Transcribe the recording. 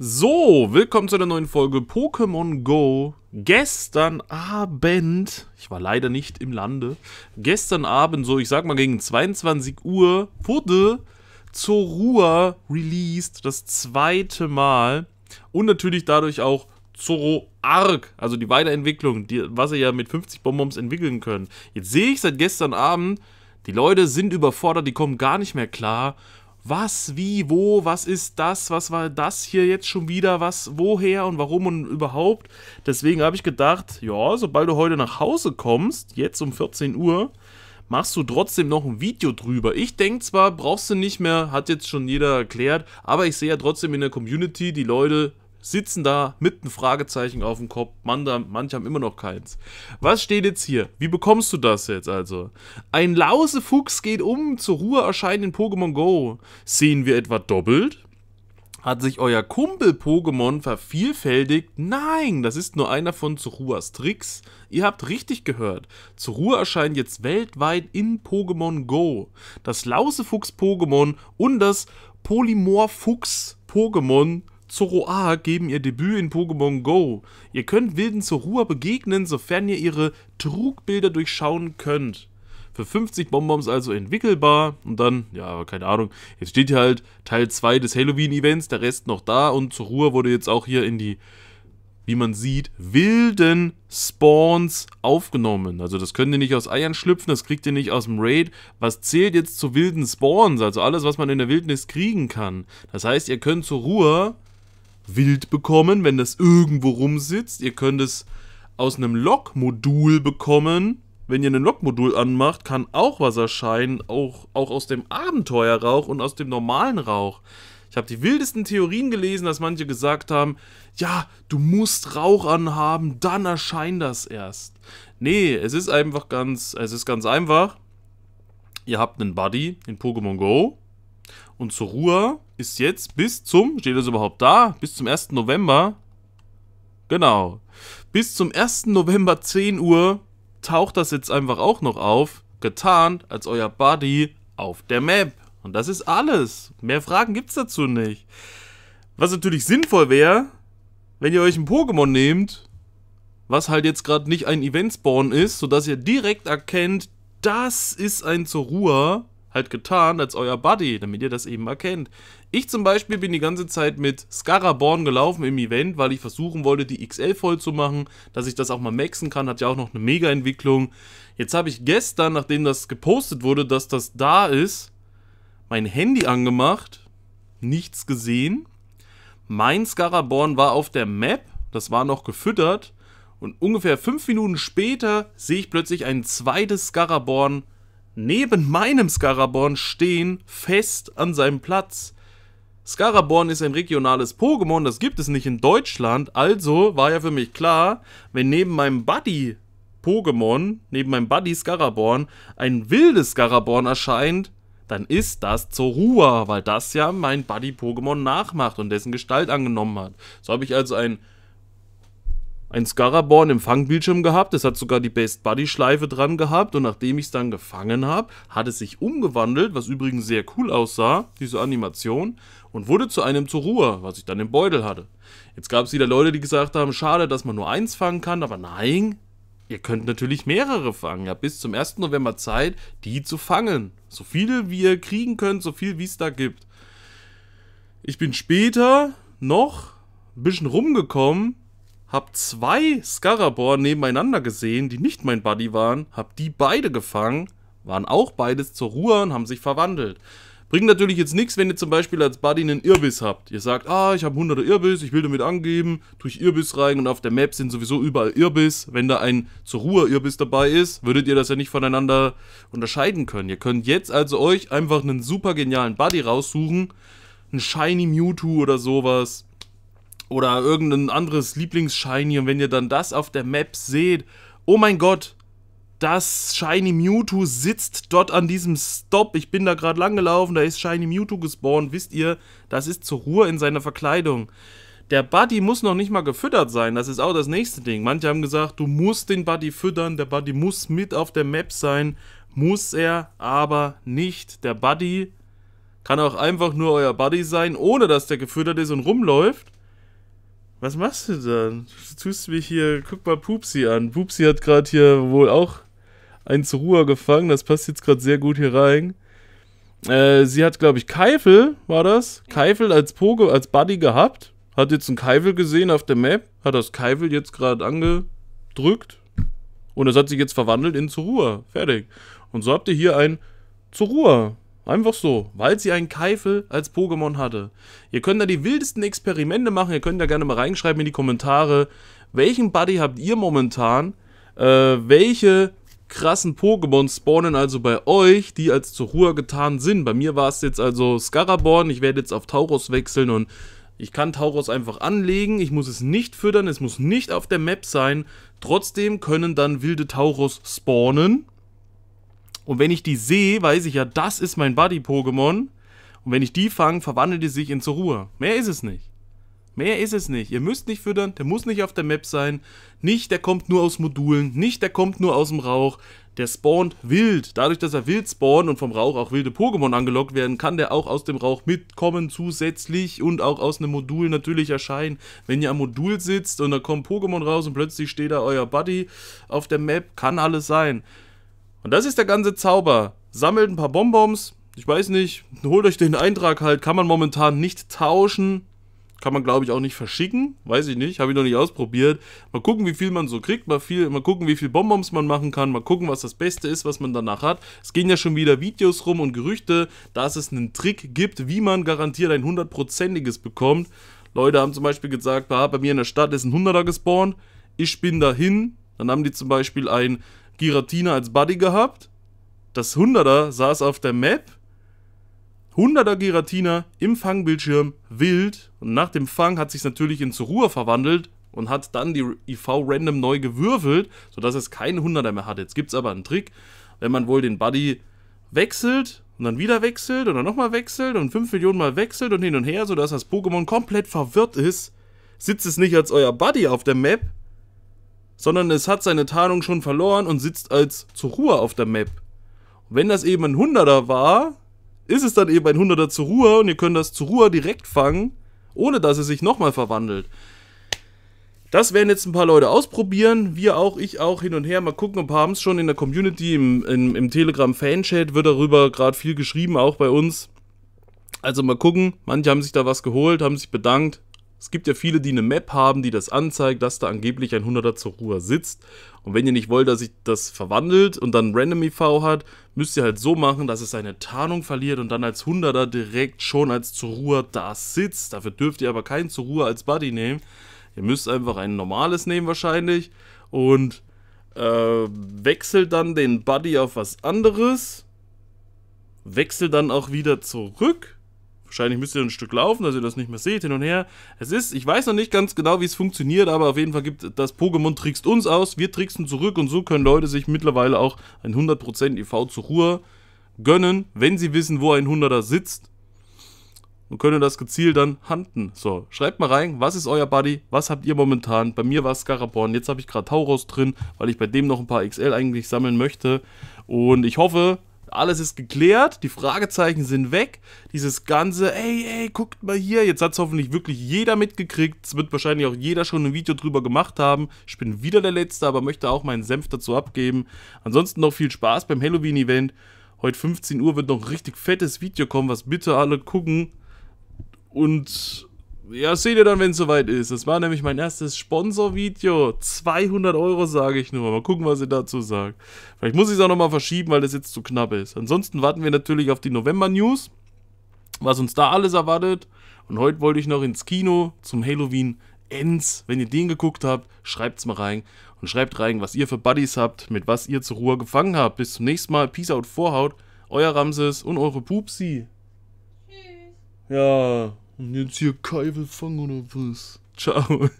So, willkommen zu einer neuen Folge Pokémon Go. Gestern Abend, ich war leider nicht im Lande, gestern Abend, so ich sag mal gegen 22 Uhr, wurde Zorua released, das zweite Mal. Und natürlich dadurch auch Arc, also die Weiterentwicklung, die, was ihr ja mit 50 Bonbons entwickeln könnt. Jetzt sehe ich seit gestern Abend, die Leute sind überfordert, die kommen gar nicht mehr klar was, wie, wo, was ist das, was war das hier jetzt schon wieder, was, woher und warum und überhaupt. Deswegen habe ich gedacht, ja, sobald du heute nach Hause kommst, jetzt um 14 Uhr, machst du trotzdem noch ein Video drüber. Ich denke zwar, brauchst du nicht mehr, hat jetzt schon jeder erklärt, aber ich sehe ja trotzdem in der Community, die Leute sitzen da mit einem Fragezeichen auf dem Kopf. Man, da, manche haben immer noch keins. Was steht jetzt hier? Wie bekommst du das jetzt also? Ein Lausefuchs geht um. Zur Ruhe erscheinen in Pokémon Go. Sehen wir etwa doppelt? Hat sich euer Kumpel Pokémon vervielfältigt? Nein, das ist nur einer von Zuruas Tricks. Ihr habt richtig gehört. Zorua erscheint jetzt weltweit in Pokémon Go. Das Lausefuchs-Pokémon und das Polymorph-Fuchs-Pokémon Zoroark geben ihr Debüt in Pokémon Go. Ihr könnt wilden Zorua begegnen, sofern ihr ihre Trugbilder durchschauen könnt. Für 50 Bonbons also entwickelbar und dann, ja, keine Ahnung, jetzt steht hier halt Teil 2 des Halloween-Events, der Rest noch da und Zorua wurde jetzt auch hier in die, wie man sieht, wilden Spawns aufgenommen. Also das könnt ihr nicht aus Eiern schlüpfen, das kriegt ihr nicht aus dem Raid. Was zählt jetzt zu wilden Spawns? Also alles, was man in der Wildnis kriegen kann. Das heißt, ihr könnt zur Ruhe wild bekommen, wenn das irgendwo rumsitzt. Ihr könnt es aus einem Log-Modul bekommen. Wenn ihr ein Log-Modul anmacht, kann auch was erscheinen, auch, auch aus dem Abenteuerrauch und aus dem normalen Rauch. Ich habe die wildesten Theorien gelesen, dass manche gesagt haben, ja, du musst Rauch anhaben, dann erscheint das erst. Nee, es ist einfach ganz, es ist ganz einfach. Ihr habt einen Buddy in Pokémon Go und zur Ruhe ist jetzt bis zum, steht das überhaupt da? Bis zum 1. November. Genau. Bis zum 1. November 10 Uhr taucht das jetzt einfach auch noch auf. Getarnt als euer Buddy auf der Map. Und das ist alles. Mehr Fragen gibt es dazu nicht. Was natürlich sinnvoll wäre, wenn ihr euch ein Pokémon nehmt, was halt jetzt gerade nicht ein Event-Spawn ist, sodass ihr direkt erkennt, das ist ein Zorua, halt getan als euer Buddy, damit ihr das eben erkennt. Ich zum Beispiel bin die ganze Zeit mit Scaraborn gelaufen im Event, weil ich versuchen wollte, die XL voll zu machen, dass ich das auch mal maxen kann, hat ja auch noch eine Mega-Entwicklung. Jetzt habe ich gestern, nachdem das gepostet wurde, dass das da ist, mein Handy angemacht, nichts gesehen. Mein Scaraborn war auf der Map, das war noch gefüttert. Und ungefähr fünf Minuten später sehe ich plötzlich ein zweites Scaraborn neben meinem Scaraborn stehen, fest an seinem Platz. Scaraborn ist ein regionales Pokémon, das gibt es nicht in Deutschland, also war ja für mich klar, wenn neben meinem Buddy Pokémon, neben meinem Buddy Scaraborn, ein wildes Scaraborn erscheint, dann ist das Zorua, weil das ja mein Buddy Pokémon nachmacht und dessen Gestalt angenommen hat. So habe ich also ein ein Scaraborn im Fangbildschirm gehabt. Es hat sogar die Best Buddy Schleife dran gehabt. Und nachdem ich es dann gefangen habe, hat es sich umgewandelt, was übrigens sehr cool aussah, diese Animation, und wurde zu einem zur Ruhe, was ich dann im Beutel hatte. Jetzt gab es wieder Leute, die gesagt haben, schade, dass man nur eins fangen kann, aber nein, Ihr könnt natürlich mehrere fangen. Ihr habt bis zum 1. November Zeit, die zu fangen. So viele wie ihr kriegen könnt, so viel wie es da gibt. Ich bin später noch ein bisschen rumgekommen hab zwei Scarabor nebeneinander gesehen, die nicht mein Buddy waren, Hab die beide gefangen, waren auch beides zur Ruhe und haben sich verwandelt. Bringt natürlich jetzt nichts, wenn ihr zum Beispiel als Buddy einen Irrbiss habt. Ihr sagt, ah, ich habe hunderte Irrbiss, ich will damit angeben, tue ich Irrbiss rein und auf der Map sind sowieso überall Irrbiss. Wenn da ein zur Ruhe Irrbiss dabei ist, würdet ihr das ja nicht voneinander unterscheiden können. Ihr könnt jetzt also euch einfach einen super genialen Buddy raussuchen, einen Shiny Mewtwo oder sowas, oder irgendein anderes Lieblings-Shiny und wenn ihr dann das auf der Map seht, oh mein Gott, das Shiny Mewtwo sitzt dort an diesem Stop. Ich bin da gerade langgelaufen, da ist Shiny Mewtwo gespawnt. Wisst ihr, das ist zur Ruhe in seiner Verkleidung. Der Buddy muss noch nicht mal gefüttert sein, das ist auch das nächste Ding. Manche haben gesagt, du musst den Buddy füttern, der Buddy muss mit auf der Map sein. Muss er aber nicht. Der Buddy kann auch einfach nur euer Buddy sein, ohne dass der gefüttert ist und rumläuft. Was machst du dann? Du tust mich hier, guck mal Pupsi an. Pupsi hat gerade hier wohl auch einen zur Ruhe gefangen. Das passt jetzt gerade sehr gut hier rein. Äh, sie hat, glaube ich, Keifel, war das? Keifel als Pogo, als Buddy gehabt. Hat jetzt einen Keifel gesehen auf der Map. Hat das Keifel jetzt gerade angedrückt. Und das hat sich jetzt verwandelt in Zur Ruhe. Fertig. Und so habt ihr hier ein Zur Ruhe. Einfach so, weil sie einen Keifel als Pokémon hatte. Ihr könnt da die wildesten Experimente machen, ihr könnt da gerne mal reinschreiben in die Kommentare, welchen Buddy habt ihr momentan, äh, welche krassen Pokémon spawnen also bei euch, die als zur Ruhe getan sind. Bei mir war es jetzt also Scaraborn, ich werde jetzt auf Tauros wechseln und ich kann Tauros einfach anlegen, ich muss es nicht füttern, es muss nicht auf der Map sein. Trotzdem können dann wilde Tauros spawnen und wenn ich die sehe, weiß ich ja, das ist mein Buddy-Pokémon. Und wenn ich die fange, verwandelt die sich in zur Ruhe. Mehr ist es nicht. Mehr ist es nicht. Ihr müsst nicht füttern, der muss nicht auf der Map sein. Nicht, der kommt nur aus Modulen. Nicht, der kommt nur aus dem Rauch. Der spawnt wild. Dadurch, dass er wild spawnt und vom Rauch auch wilde Pokémon angelockt werden, kann der auch aus dem Rauch mitkommen zusätzlich und auch aus einem Modul natürlich erscheinen. Wenn ihr am Modul sitzt und da kommen Pokémon raus und plötzlich steht da euer Buddy auf der Map, kann alles sein. Und das ist der ganze Zauber. Sammelt ein paar Bonbons, ich weiß nicht, holt euch den Eintrag halt, kann man momentan nicht tauschen, kann man glaube ich auch nicht verschicken, weiß ich nicht, habe ich noch nicht ausprobiert. Mal gucken, wie viel man so kriegt, mal, viel, mal gucken, wie viel Bonbons man machen kann, mal gucken, was das Beste ist, was man danach hat. Es gehen ja schon wieder Videos rum und Gerüchte, dass es einen Trick gibt, wie man garantiert ein hundertprozentiges bekommt. Leute haben zum Beispiel gesagt, bei mir in der Stadt ist ein Hunderter gespawnt, ich bin dahin, dann haben die zum Beispiel ein Giratina als Buddy gehabt. Das 100er saß auf der Map. 100er Giratina im Fangbildschirm wild. Und nach dem Fang hat sich natürlich in Zurua verwandelt und hat dann die IV random neu gewürfelt, sodass es keinen 100er mehr hat. Jetzt gibt es aber einen Trick, wenn man wohl den Buddy wechselt und dann wieder wechselt und dann nochmal wechselt und 5 Millionen Mal wechselt und hin und her, sodass das Pokémon komplett verwirrt ist, sitzt es nicht als euer Buddy auf der Map, sondern es hat seine Tarnung schon verloren und sitzt als zur Ruhe auf der Map. Und wenn das eben ein Hunderter war, ist es dann eben ein Hunderter zur Ruhe und ihr könnt das zur Ruhe direkt fangen, ohne dass es sich nochmal verwandelt. Das werden jetzt ein paar Leute ausprobieren. Wir auch, ich auch, hin und her. Mal gucken, ob haben es schon in der Community, im, im, im Telegram-Fanchat wird darüber gerade viel geschrieben, auch bei uns. Also mal gucken. Manche haben sich da was geholt, haben sich bedankt. Es gibt ja viele, die eine Map haben, die das anzeigt, dass da angeblich ein 100er zur Ruhe sitzt. Und wenn ihr nicht wollt, dass sich das verwandelt und dann Random EV hat, müsst ihr halt so machen, dass es seine Tarnung verliert und dann als 100er direkt schon als zur Ruhe da sitzt. Dafür dürft ihr aber keinen zur Ruhe als Buddy nehmen. Ihr müsst einfach ein normales nehmen wahrscheinlich und äh, wechselt dann den Buddy auf was anderes. Wechselt dann auch wieder zurück Wahrscheinlich müsst ihr ein Stück laufen, dass ihr das nicht mehr seht, hin und her. Es ist, ich weiß noch nicht ganz genau, wie es funktioniert, aber auf jeden Fall gibt das Pokémon trickst uns aus, wir tricksen zurück und so können Leute sich mittlerweile auch ein 100% IV e zur Ruhe gönnen, wenn sie wissen, wo ein 100er sitzt und können das gezielt dann handen. So, schreibt mal rein, was ist euer Buddy, was habt ihr momentan? Bei mir war es Scaraborn, jetzt habe ich gerade Tauros drin, weil ich bei dem noch ein paar XL eigentlich sammeln möchte und ich hoffe, alles ist geklärt, die Fragezeichen sind weg. Dieses ganze, ey, ey, guckt mal hier. Jetzt hat es hoffentlich wirklich jeder mitgekriegt. Es wird wahrscheinlich auch jeder schon ein Video drüber gemacht haben. Ich bin wieder der Letzte, aber möchte auch meinen Senf dazu abgeben. Ansonsten noch viel Spaß beim Halloween-Event. Heute 15 Uhr wird noch ein richtig fettes Video kommen, was bitte alle gucken. Und ja, seht ihr dann, wenn es soweit ist. Das war nämlich mein erstes Sponsor-Video. 200 Euro sage ich nur. Mal gucken, was ihr dazu sagt. Vielleicht muss ich es auch nochmal verschieben, weil das jetzt zu knapp ist. Ansonsten warten wir natürlich auf die November-News, was uns da alles erwartet. Und heute wollte ich noch ins Kino zum Halloween Ends. Wenn ihr den geguckt habt, schreibt es mal rein. Und schreibt rein, was ihr für Buddies habt, mit was ihr zur Ruhe gefangen habt. Bis zum nächsten Mal. Peace out, Vorhaut. Euer Ramses und eure Pupsi. Tschüss. Ja. Und jetzt hier Kai will fangen oder was? Ciao.